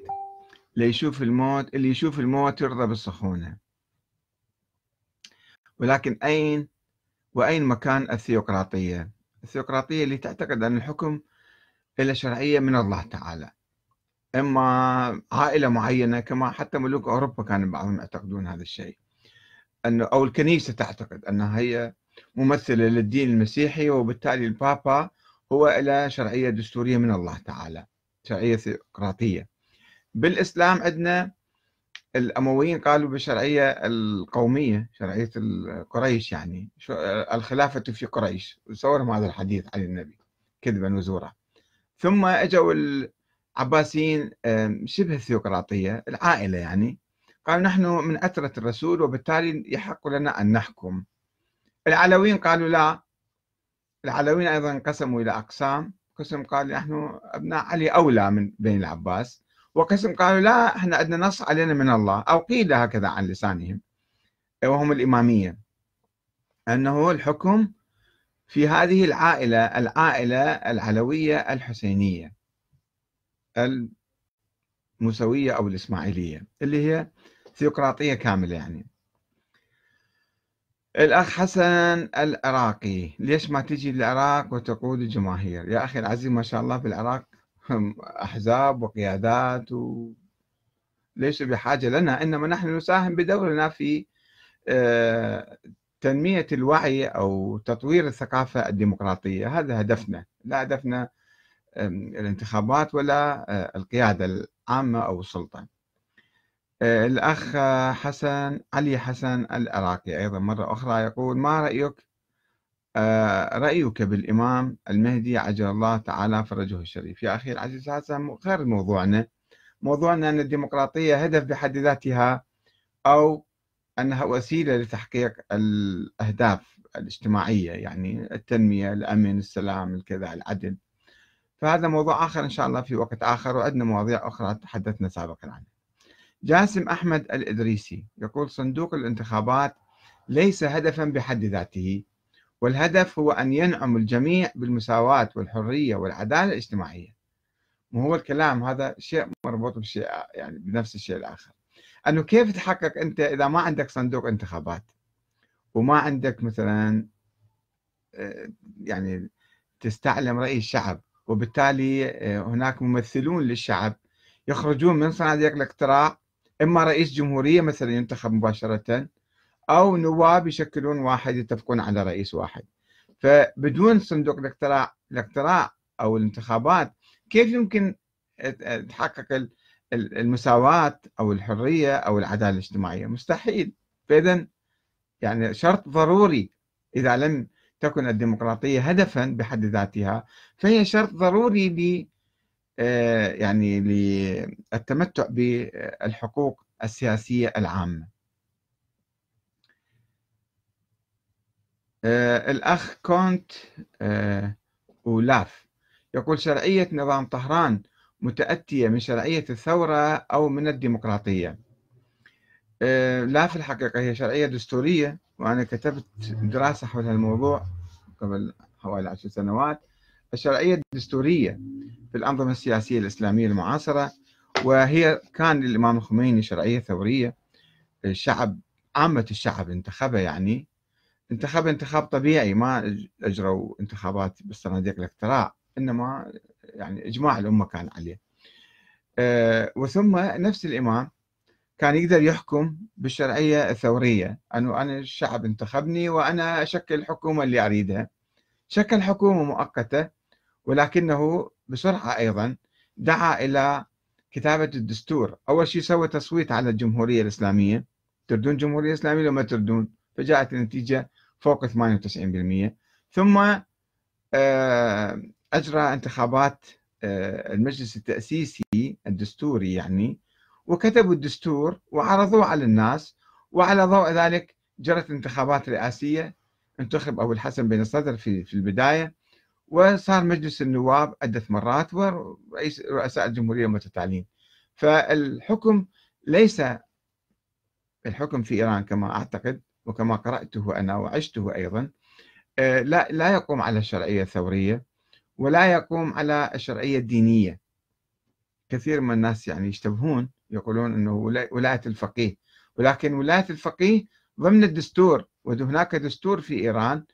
ليشوف الموت اللي يشوف الموت يرضى بالسخونة ولكن أين وأين مكان الثيوقراطية الثيوقراطية اللي تعتقد أن الحكم إلى شرعية من الله تعالى إما عائلة معينة كما حتى ملوك أوروبا كان بعضهم يعتقدون هذا الشيء أنه أو الكنيسة تعتقد أنها هي ممثلة للدين المسيحي وبالتالي البابا هو إلى شرعية دستورية من الله تعالى شرعية ثيوقراطية بالإسلام عندنا الأمويين قالوا بالشرعية القومية شرعية قريش يعني الخلافة في قريش صور هذا الحديث عن النبي كذبا وزورا ثم اجوا العباسيين شبه الثيوقراطية العائلة يعني قالوا نحن من أثرة الرسول وبالتالي يحق لنا أن نحكم العلويين قالوا لا العلويين أيضا انقسموا إلى أقسام قسم قال نحن أبناء علي أولى من بني العباس وقسم قالوا لا احنا عندنا نص علينا من الله أو قيل هكذا عن لسانهم وهم الإمامية أنه الحكم في هذه العائلة العائلة العلوية الحسينية الموسوية أو الإسماعيلية اللي هي ثيوقراطية كاملة يعني الأخ حسن العراقي ليش ما تجي للعراق وتقود الجماهير يا أخي العزيز ما شاء الله في العراق أحزاب وقيادات و... ليس بحاجة لنا إنما نحن نساهم بدورنا في آه، تنمية الوعي أو تطوير الثقافة الديمقراطية هذا هدفنا لا هدفنا الانتخابات ولا آه، القيادة العامة أو السلطة آه، الأخ حسن علي حسن العراقي أيضا مرة أخرى يقول ما رأيك آه، رأيك بالإمام المهدي عجل الله تعالى فرجه الشريف يا أخي العزيز حسن غير موضوعنا موضوعنا أن الديمقراطية هدف بحد ذاتها أو أنها وسيلة لتحقيق الأهداف الاجتماعية يعني التنمية الأمن السلام الكذا العدل فهذا موضوع آخر إن شاء الله في وقت آخر وعندنا مواضيع أخرى تحدثنا سابقا عنها جاسم أحمد الإدريسي يقول صندوق الانتخابات ليس هدفا بحد ذاته والهدف هو أن ينعم الجميع بالمساواة والحرية والعدالة الاجتماعية ما هو الكلام هذا شيء مربوط بشيء يعني بنفس الشيء الآخر أنه كيف تحقق أنت إذا ما عندك صندوق انتخابات وما عندك مثلا آه، يعني تستعلم رأي الشعب وبالتالي آه، هناك ممثلون للشعب يخرجون من صناديق الاقتراع إما رئيس جمهورية مثلا ينتخب مباشرة أو نواب يشكلون واحد يتفقون على رئيس واحد فبدون صندوق الاقتراع الاقتراع أو الانتخابات كيف يمكن تحقق المساواة أو الحرية أو العدالة الاجتماعية مستحيل فإذا يعني شرط ضروري إذا لم تكن الديمقراطية هدفا بحد ذاتها فهي شرط ضروري ل آه، يعني للتمتع بالحقوق السياسية العامة آه، الأخ كونت آه، أولاف يقول شرعية نظام طهران متأتية من شرعية الثورة أو من الديمقراطية لا في الحقيقة هي شرعية دستورية وأنا كتبت دراسة حول هذا الموضوع قبل حوالي عشر سنوات الشرعية الدستورية في الأنظمة السياسية الإسلامية المعاصرة وهي كان للإمام الخميني شرعية ثورية الشعب عامة الشعب انتخبه يعني انتخب انتخاب طبيعي ما أجروا انتخابات بالصناديق الاقتراع إنما يعني إجماع الأمة كان عليه أه وثم نفس الإمام كان يقدر يحكم بالشرعية الثورية أنه أنا الشعب انتخبني وأنا أشكل الحكومة اللي أريدها شكل حكومة مؤقتة ولكنه بسرعة أيضا دعا إلى كتابة الدستور أول شيء سوى تصويت على الجمهورية الإسلامية تردون جمهورية إسلامية لو ما تردون فجاءت النتيجة فوق 98% ثم آه، أجرى انتخابات آه، المجلس التأسيسي الدستوري يعني وكتبوا الدستور وعرضوه على الناس وعلى ضوء ذلك جرت انتخابات رئاسيه انتخب أبو الحسن بن الصدر في, في البداية وصار مجلس النواب عدة مرات ورئيس رؤساء الجمهورية مجلس فالحكم ليس الحكم في إيران كما أعتقد وكما قرأته أنا وعشته أيضا آه، لا لا يقوم على الشرعية الثورية ولا يقوم على الشرعية الدينية كثير من الناس يعني يشتبهون يقولون أنه ولاية الفقيه ولكن ولاية الفقيه ضمن الدستور وهناك دستور في إيران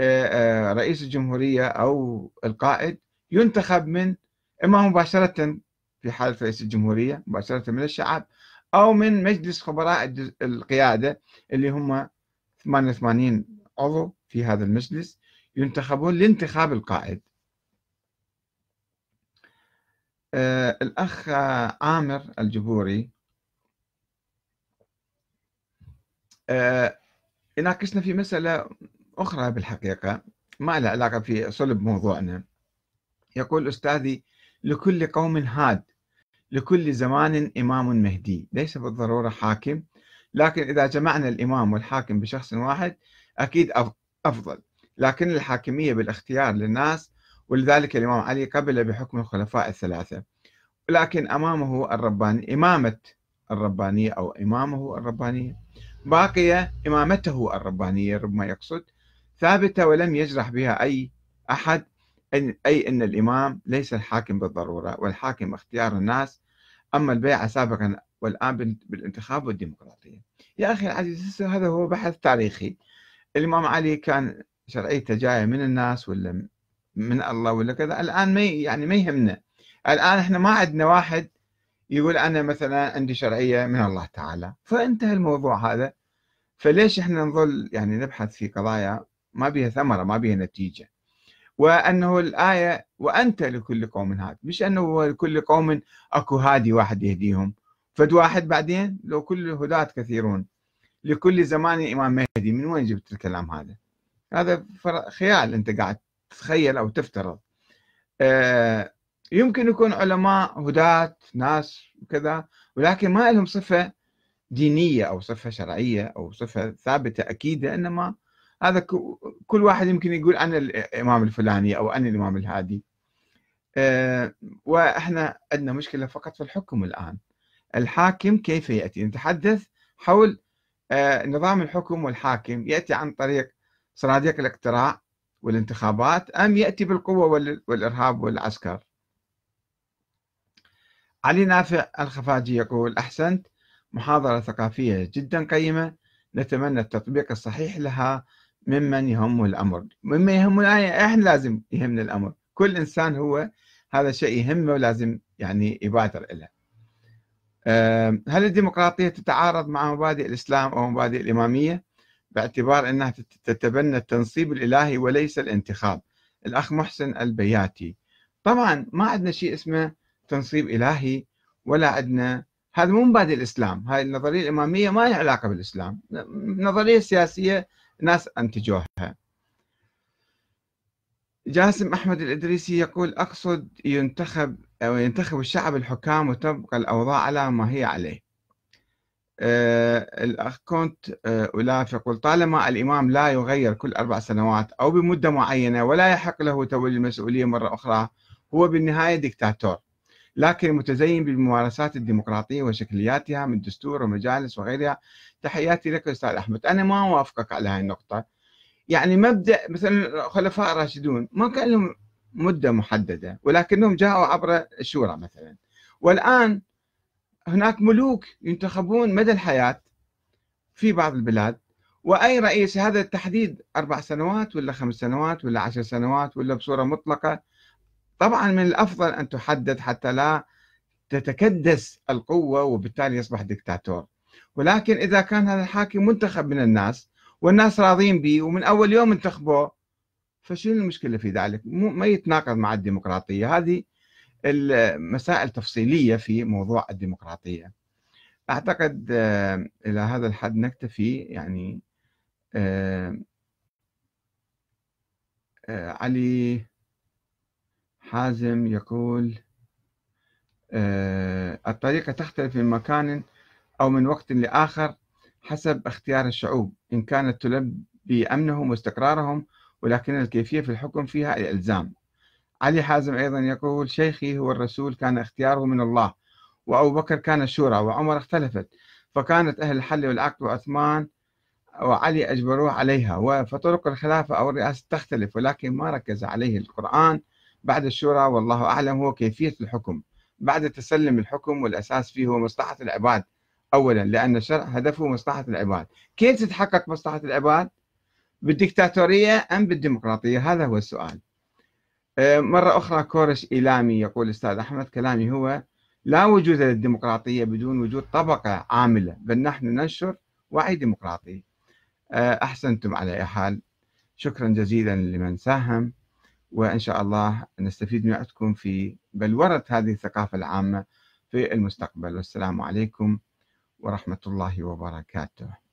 آه، آه، رئيس الجمهورية أو القائد ينتخب من إما مباشرة في حالة رئيس الجمهورية مباشرة من الشعب أو من مجلس خبراء القيادة اللي هم 88 عضو في هذا المجلس ينتخبون لانتخاب القائد آه، الأخ عامر الجبوري يناقشنا في مسألة أخرى بالحقيقة ما لها علاقة في صلب موضوعنا يقول أستاذي لكل قوم هاد لكل زمان إمام مهدي ليس بالضرورة حاكم لكن إذا جمعنا الإمام والحاكم بشخص واحد أكيد أفضل لكن الحاكمية بالاختيار للناس ولذلك الإمام علي قبل بحكم الخلفاء الثلاثة لكن أمامه الرباني إمامة الربانية أو إمامه الربانية باقية إمامته الربانية ربما يقصد ثابتة ولم يجرح بها أي أحد أي أن الإمام ليس الحاكم بالضرورة والحاكم اختيار الناس أما البيعة سابقا والآن بالانتخاب والديمقراطية يا أخي العزيز هذا هو بحث تاريخي الإمام علي كان شرعيته جاية من الناس ولا من الله ولا كذا الآن ما يعني ما يهمنا الآن احنا ما عندنا واحد يقول أنا مثلا عندي شرعية من الله تعالى فانتهى الموضوع هذا فليش احنا نظل يعني نبحث في قضايا ما بيها ثمرة ما بيها نتيجة وأنه الآية وأنت لكل قوم هاد مش أنه لكل قوم أكو هادي واحد يهديهم فد واحد بعدين لو كل هداة كثيرون لكل زمان إمام مهدي من وين جبت الكلام هذا هذا خيال أنت قاعد تتخيل أو تفترض آه، يمكن يكون علماء هداة ناس وكذا ولكن ما لهم صفة دينية أو صفة شرعية أو صفة ثابتة أكيدة إنما هذا كل واحد يمكن يقول أنا الإمام الفلاني أو أنا الإمام الهادي آه، وإحنا عندنا مشكلة فقط في الحكم الآن الحاكم كيف يأتي نتحدث حول آه، نظام الحكم والحاكم يأتي عن طريق صناديق الاقتراع والانتخابات أم يأتي بالقوة والإرهاب والعسكر علي نافع الخفاجي يقول أحسنت محاضرة ثقافية جدا قيمة نتمنى التطبيق الصحيح لها ممن يهمه الأمر مما يهمنا يعني إحنا لازم يهمنا الأمر كل إنسان هو هذا الشيء يهمه ولازم يعني يبادر إليه هل الديمقراطية تتعارض مع مبادئ الإسلام أو مبادئ الإمامية باعتبار أنها تتبنى التنصيب الإلهي وليس الانتخاب الأخ محسن البياتي طبعا ما عندنا شيء اسمه تنصيب إلهي ولا عندنا هذا مو مبادئ الإسلام هاي النظرية الإمامية ما لها علاقة بالإسلام النظرية السياسية ناس أنتجوها جاسم أحمد الإدريسي يقول أقصد ينتخب أو ينتخب الشعب الحكام وتبقى الأوضاع على ما هي عليه أه الأخ كنت ألافق آه، يقول طالما الإمام لا يغير كل أربع سنوات أو بمدة معينة ولا يحق له تولي المسؤولية مرة أخرى هو بالنهاية دكتاتور لكن متزين بالممارسات الديمقراطية وشكلياتها من دستور ومجالس وغيرها تحياتي لك أستاذ أحمد أنا ما أوافقك على هاي النقطة يعني مبدأ مثلا الخلفاء الراشدون ما كان لهم مدة محددة ولكنهم جاءوا عبر الشورى مثلا والآن هناك ملوك ينتخبون مدى الحياة في بعض البلاد واي رئيس هذا التحديد اربع سنوات ولا خمس سنوات ولا عشر سنوات ولا بصوره مطلقه طبعا من الافضل ان تحدد حتى لا تتكدس القوه وبالتالي يصبح دكتاتور ولكن اذا كان هذا الحاكم منتخب من الناس والناس راضين به ومن اول يوم انتخبوه فشنو المشكله في ذلك؟ ما يتناقض مع الديمقراطيه هذه المسائل تفصيليه في موضوع الديمقراطيه اعتقد آه، الى هذا الحد نكتفي يعني آه، آه، علي حازم يقول آه، الطريقة تختلف من مكان أو من وقت لآخر حسب اختيار الشعوب إن كانت تلبي أمنهم واستقرارهم ولكن الكيفية في الحكم فيها الإلزام علي حازم أيضا يقول شيخي هو الرسول كان اختياره من الله وأبو بكر كان الشورى وعمر اختلفت فكانت أهل الحل والعقد وعثمان وعلي أجبروه عليها فطرق الخلافة أو الرئاسة تختلف ولكن ما ركز عليه القرآن بعد الشورى والله أعلم هو كيفية الحكم بعد تسلم الحكم والأساس فيه هو مصلحة العباد أولا لأن الشرع هدفه مصلحة العباد كيف تتحقق مصلحة العباد بالديكتاتوريه أم بالديمقراطية هذا هو السؤال آه، مرة أخرى كورش إيلامي يقول أستاذ أحمد كلامي هو لا وجود للديمقراطية بدون وجود طبقة عاملة بل نحن ننشر وعي ديمقراطي آه، أحسنتم على حال شكرا جزيلا لمن ساهم وإن شاء الله نستفيد من وقتكم في بلورة هذه الثقافة العامة في المستقبل والسلام عليكم ورحمة الله وبركاته